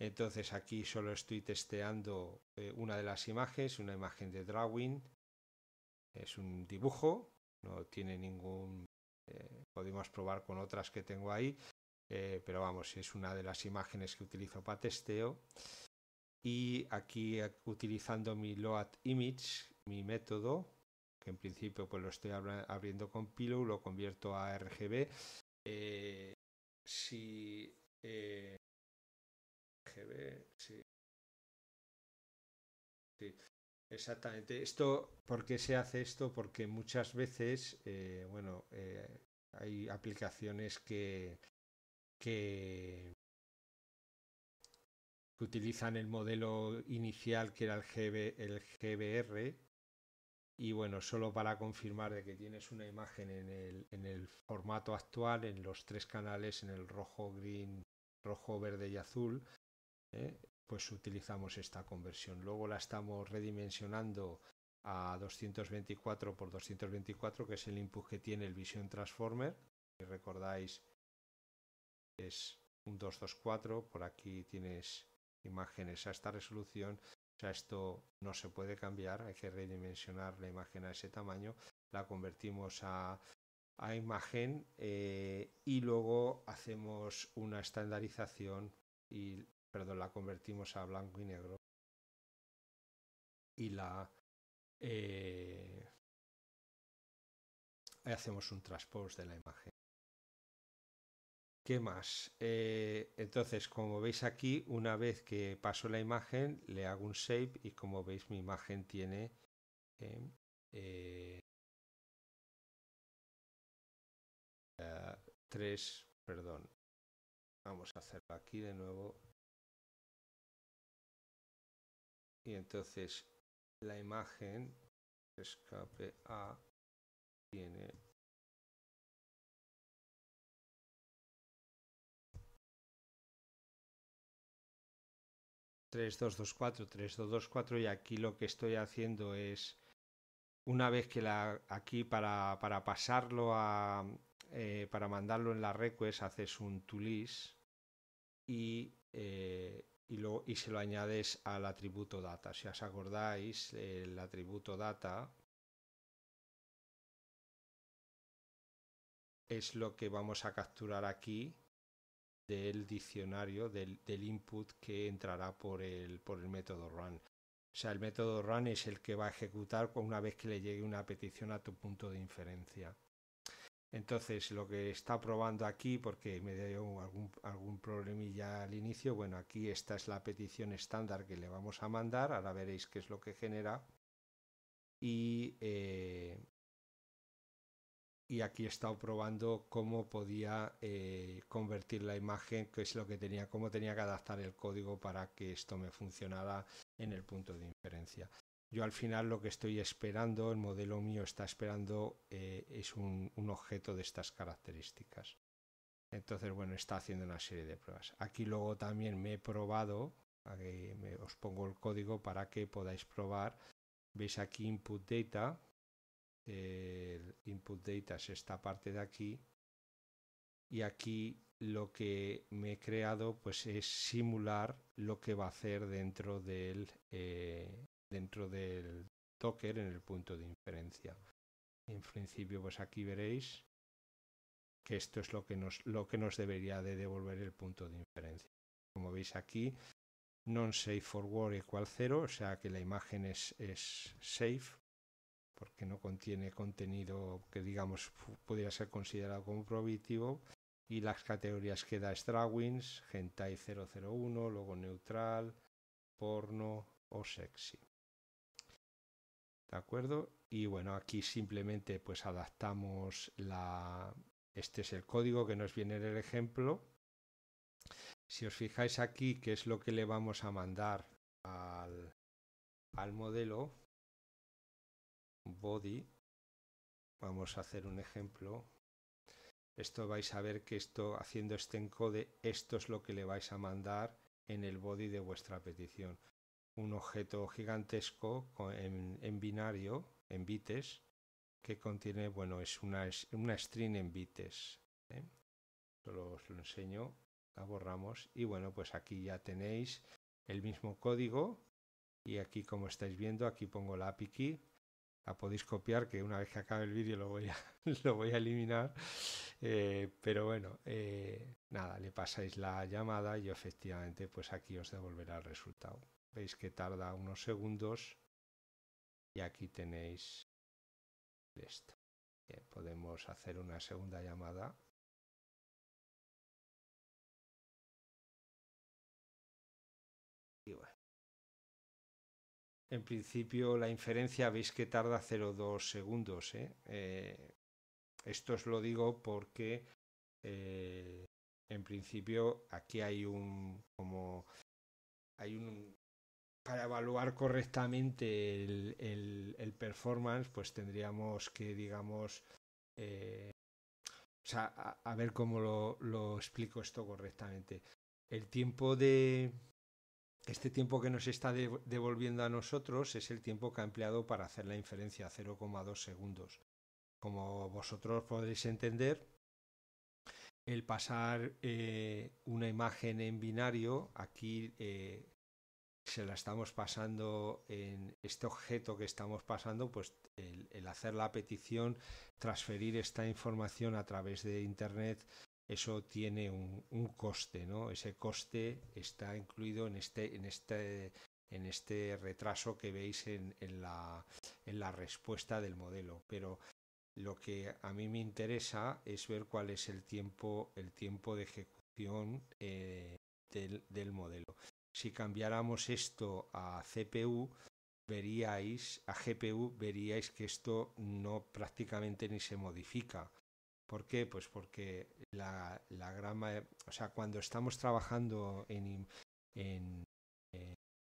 Entonces aquí solo estoy testeando eh, una de las imágenes, una imagen de Drawing. Es un dibujo, no tiene ningún... Eh, podemos probar con otras que tengo ahí, eh, pero vamos, es una de las imágenes que utilizo para testeo. Y aquí utilizando mi Load Image, mi método, en principio pues lo estoy abriendo con Pillow, lo convierto a RGB. Eh, si eh, sí. Exactamente. Esto, ¿por qué se hace esto? Porque muchas veces, eh, bueno, eh, hay aplicaciones que, que utilizan el modelo inicial que era el, GB, el GBR y bueno, solo para confirmar de que tienes una imagen en el, formato actual, en los tres canales, en el rojo, green, rojo, verde y azul, ¿eh? pues utilizamos esta conversión. Luego la estamos redimensionando a 224 x 224, que es el input que tiene el Vision Transformer. Si recordáis, es un 224, por aquí tienes imágenes a esta resolución o sea, esto no se puede cambiar, hay que redimensionar la imagen a ese tamaño, la convertimos a, imagen eh, y luego hacemos una estandarización y, perdón, la convertimos a blanco y negro y la eh, hacemos un transpose de la imagen. ¿Qué más? Eh, entonces, como veis aquí, una vez que paso la imagen, le hago un shape y como veis mi imagen tiene... Em, eh, eh, tres, perdón. Vamos a hacerlo aquí de nuevo. Y entonces la imagen escape A tiene 3224, 3224 y aquí lo que estoy haciendo es una vez que la aquí para, para pasarlo a eh, para mandarlo en la request haces un toList y, eh, y, lo, y se lo añades al atributo data. Si os acordáis, el atributo data es lo que vamos a capturar aquí del diccionario, del, input que entrará por el, por el método run. O sea, el método run es el que va a ejecutar una vez que le llegue una petición a tu punto de inferencia. Entonces, lo que está probando aquí, porque me dio algún, algún problemilla al inicio, bueno, aquí esta es la petición estándar que le vamos a mandar, ahora veréis qué es lo que genera. Y eh, y aquí he estado probando cómo podía eh, convertir la imagen, que es lo que tenía, cómo tenía que adaptar el código para que esto me funcionara en el punto de inferencia. Yo al final lo que estoy esperando, el modelo mío está esperando, eh, es un, objeto de estas características. Entonces, bueno, está haciendo una serie de pruebas. Aquí luego también me he probado, eh, os pongo el código para que podáis probar. Veis aquí input data, el input data es esta parte de aquí y aquí lo que me he creado pues es simular lo que va a hacer dentro del eh, dentro del docker en el punto de inferencia en principio pues aquí veréis que esto es lo que nos lo que nos debería de devolver el punto de inferencia como veis aquí non safe forward equal cero, o sea que la imagen es safe porque no contiene contenido que digamos podría ser considerado como prohibitivo y las categorías que da Strawins, Gentai 001, luego neutral, porno o sexy. ¿De acuerdo? Y bueno, aquí simplemente pues adaptamos la... Este es el código que nos viene en el ejemplo. Si os fijáis aquí, qué es lo que le vamos a mandar al modelo, body, vamos a hacer un ejemplo. Esto vais a ver que esto haciendo este encode, esto es lo que le vais a mandar en el body de vuestra petición. Un objeto gigantesco en, binario, en bits, que contiene, bueno, es una, una string en bits. ¿eh? Solo os lo enseño, la borramos y bueno, pues aquí ya tenéis el mismo código y aquí como estáis viendo, aquí pongo la API key la podéis copiar, que una vez que acabe el vídeo lo voy a, lo voy a eliminar. Eh, pero bueno, eh, nada, le pasáis la llamada y efectivamente pues aquí os devolverá el resultado. Veis que tarda unos segundos y aquí tenéis esto. podemos hacer una segunda llamada En principio la inferencia veis que tarda 0,2 segundos. ¿eh? Eh, esto os lo digo porque eh, en principio aquí hay un como hay un para evaluar correctamente el, el, performance, pues tendríamos que, digamos, o sea, a, a ver cómo lo, lo explico esto correctamente. El tiempo de, este tiempo que nos está devolviendo a nosotros es el tiempo que ha empleado para hacer la inferencia, 0,2 segundos. Como vosotros podréis entender, el pasar eh, una imagen en binario, aquí eh, se la estamos pasando en este objeto que estamos pasando, pues el, hacer la petición, transferir esta información a través de Internet eso tiene un, coste, ¿no? Ese coste está incluido en este, en este, en este retraso que veis en, la, en la respuesta del modelo. Pero lo que a mí me interesa es ver cuál es el tiempo, el tiempo de ejecución eh, del, del, modelo. Si cambiáramos esto a CPU, veríais, a GPU, veríais que esto no prácticamente ni se modifica. ¿Por qué? Pues porque la, la grama, o sea, cuando estamos trabajando en, eh,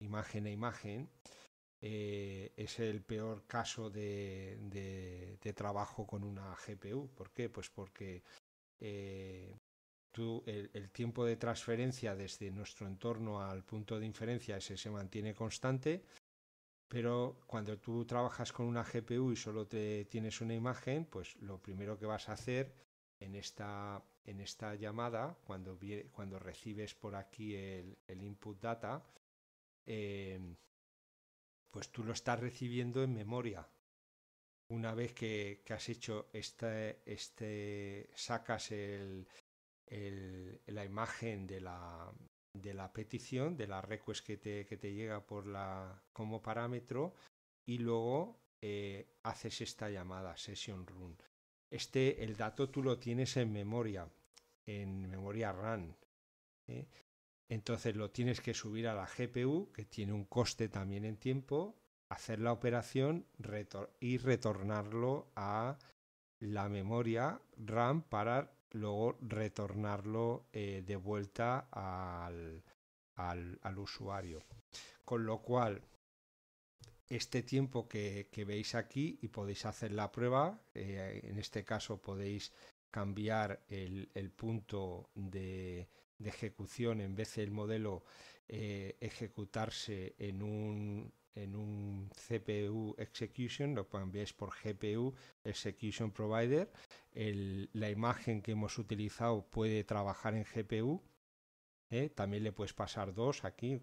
imagen a e imagen, eh, es el peor caso de, trabajo con una GPU. ¿Por qué? Pues porque eh, tú, el, tiempo de transferencia desde nuestro entorno al punto de inferencia se mantiene constante pero cuando tú trabajas con una GPU y solo te tienes una imagen, pues lo primero que vas a hacer en esta, en esta llamada, cuando, cuando recibes por aquí el, el input data, eh, pues tú lo estás recibiendo en memoria. Una vez que, que has hecho este, este sacas el, el, la imagen de la, de la petición, de la request que te, que te llega por la, como parámetro y luego eh, haces esta llamada, session run. Este, el dato tú lo tienes en memoria, en memoria RAM. ¿eh? Entonces lo tienes que subir a la GPU, que tiene un coste también en tiempo, hacer la operación y retornarlo a la memoria RAM para luego retornarlo eh, de vuelta al, usuario. Con lo cual, este tiempo que, veis aquí y podéis hacer la prueba, eh, en este caso podéis cambiar el, punto de, ejecución en vez del modelo eh, ejecutarse en un en un CPU Execution, lo veis por GPU Execution Provider. la imagen que hemos utilizado puede trabajar en GPU. ¿eh? También le puedes pasar dos aquí,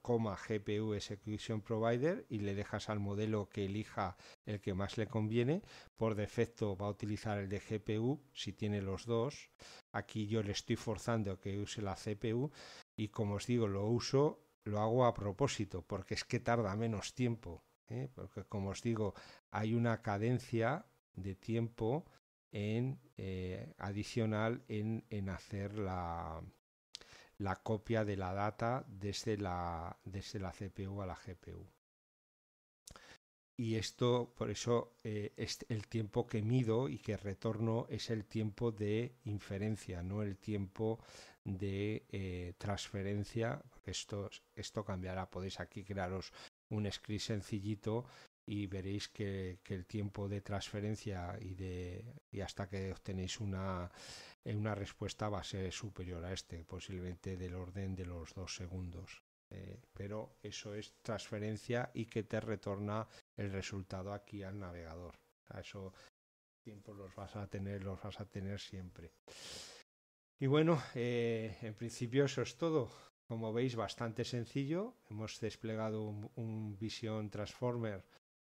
coma GPU Execution Provider y le dejas al modelo que elija el que más le conviene. Por defecto va a utilizar el de GPU si tiene los dos. Aquí yo le estoy forzando que use la CPU y como os digo lo uso lo hago a propósito, porque es que tarda menos tiempo. ¿eh? Porque, como os digo, hay una cadencia de tiempo en, eh, adicional en, en hacer la, la, copia de la data desde la, desde la CPU a la GPU. Y esto, por eso, eh, es el tiempo que mido y que retorno es el tiempo de inferencia, no el tiempo de eh, transferencia. Esto, esto cambiará. Podéis aquí crearos un script sencillito y veréis que, que, el tiempo de transferencia y de y hasta que obtenéis una, eh, una respuesta va a ser superior a este, posiblemente del orden de los dos segundos. Eh, pero eso es transferencia y que te retorna el resultado aquí al navegador. A eso tiempo los vas a tener, los vas a tener siempre. Y bueno, eh, en principio eso es todo. Como veis, bastante sencillo. Hemos desplegado un, Vision Transformer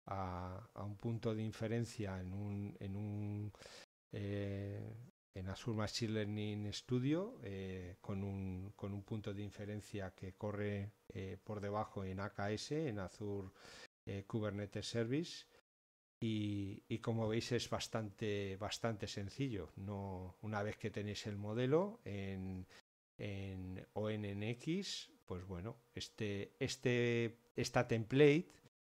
a, un punto de inferencia en un, en un eh, en Azure Machine Learning Studio eh, con, un, punto de inferencia que corre por debajo en AKS, en Azure Kubernetes Service y, como veis es bastante, bastante sencillo. No, una vez que tenéis el modelo en, en ONNX, pues bueno, este, este, esta template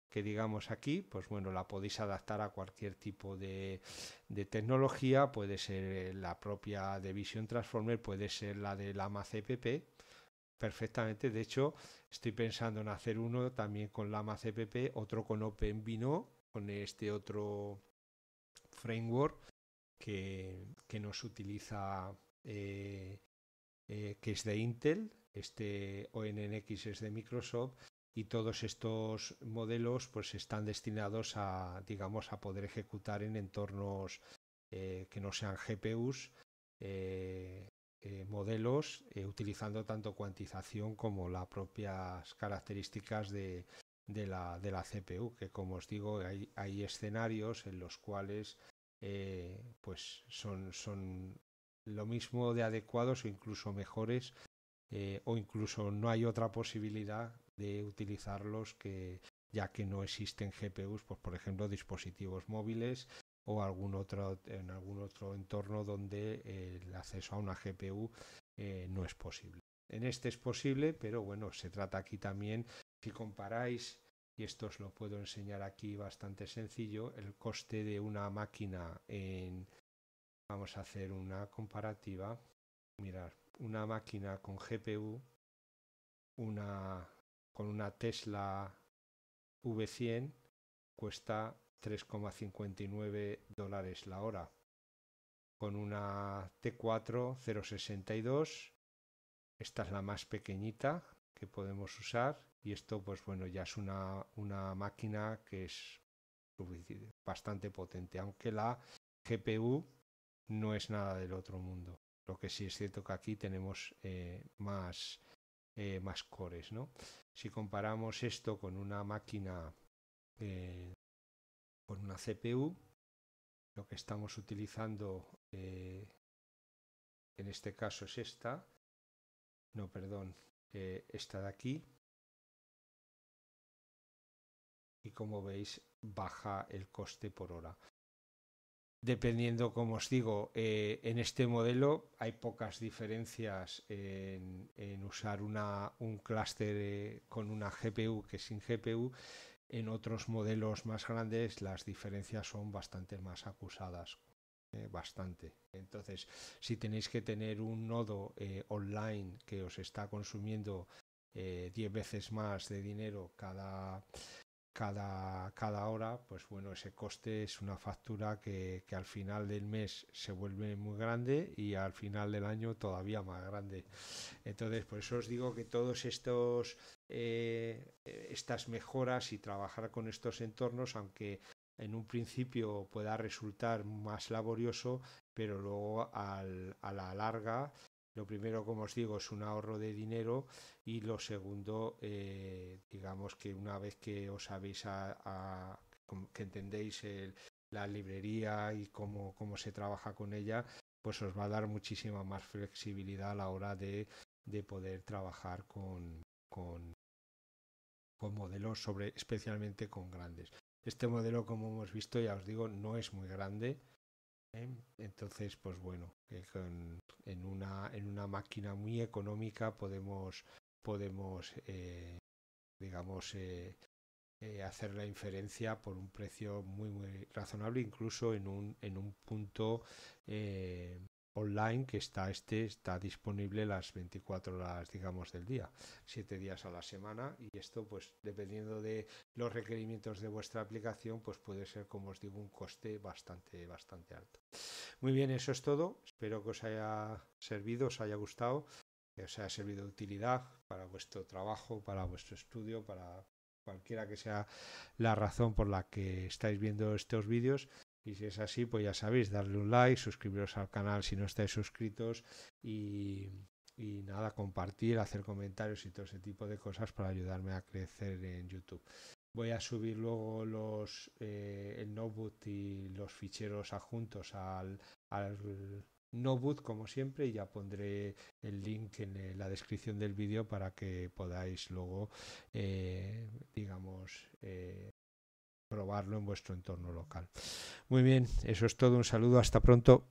que digamos aquí, pues bueno, la podéis adaptar a cualquier tipo de, de tecnología, puede ser la propia de Vision Transformer, puede ser la de Lama CPP, e perfectamente, de hecho estoy pensando en hacer uno también con Lama CPP, e otro con OpenVINO con este otro framework que, nos utiliza, eh, eh, que es de Intel, este ONNX es de Microsoft y todos estos modelos pues están destinados a, digamos, a poder ejecutar en entornos eh, que no sean GPUs. modelos utilizando tanto cuantización como las propias características de, de la, de la CPU, que como os digo, hay, hay escenarios en los cuales eh, pues son, son lo mismo de adecuados o incluso mejores, eh, o incluso no hay otra posibilidad de utilizarlos que ya que no existen GPUs, pues por ejemplo dispositivos móviles o algún otro, en algún otro entorno donde el acceso a una GPU eh, no es posible. En este es posible, pero bueno, se trata aquí también si comparáis, y esto os lo puedo enseñar aquí bastante sencillo, el coste de una máquina en... Vamos a hacer una comparativa. Mirar, una máquina con GPU, una con una Tesla V100 cuesta 3,59 dólares la hora. Con una T4 062, esta es la más pequeñita que podemos usar, y esto pues bueno ya es una, máquina que es bastante potente, aunque la GPU no es nada del otro mundo. Lo que sí es cierto que aquí tenemos eh, más, eh, más cores, Si comparamos esto con una máquina eh, con una CPU, lo que estamos utilizando en este caso es esta, no, perdón, esta de aquí, y como veis baja el coste por hora. Dependiendo, como os digo, eh, en este modelo hay pocas diferencias en, usar un clúster eh, con una GPU que sin GPU. En otros modelos más grandes las diferencias son bastante más acusadas, eh, bastante. Entonces, si tenéis que tener un nodo online que os está consumiendo 10 veces más de dinero cada cada, hora, pues bueno, ese coste es una factura que, al final del mes se vuelve muy grande y al final del año todavía más grande. Entonces, por eso os digo que todos estos eh, estas mejoras y trabajar con estos entornos, aunque en un principio pueda resultar más laborioso, pero luego a la larga lo primero, como os digo, es un ahorro de dinero y lo segundo, eh, digamos que una vez que os habéis a, que entendéis la librería y cómo, cómo se trabaja con ella, pues os va a dar muchísima más flexibilidad a la hora de, de poder trabajar con, con, con, modelos, sobre, especialmente con grandes. Este modelo, como hemos visto, ya os digo, no es muy grande, ¿eh? Entonces, pues bueno, en, una, en una máquina muy económica podemos, podemos eh, digamos, eh, hacer la inferencia por un precio muy, muy razonable, incluso en un, en un punto online que está este está disponible las 24 horas digamos del día 7 días a la semana y esto pues dependiendo de los requerimientos de vuestra aplicación pues puede ser como os digo un coste bastante bastante alto muy bien eso es todo espero que os haya servido os haya gustado que os haya servido de utilidad para vuestro trabajo para vuestro estudio para cualquiera que sea la razón por la que estáis viendo estos vídeos y si es así, pues ya sabéis, darle un like, suscribiros al canal si no estáis suscritos y, nada, compartir, hacer comentarios y todo ese tipo de cosas para ayudarme a crecer en YouTube. Voy a subir luego los, eh, el notebook y los ficheros adjuntos al, al notebook como siempre y ya pondré el link en la descripción del vídeo para que podáis luego, eh, digamos, eh, probarlo en vuestro entorno local. Muy bien, eso es todo. Un saludo, hasta pronto.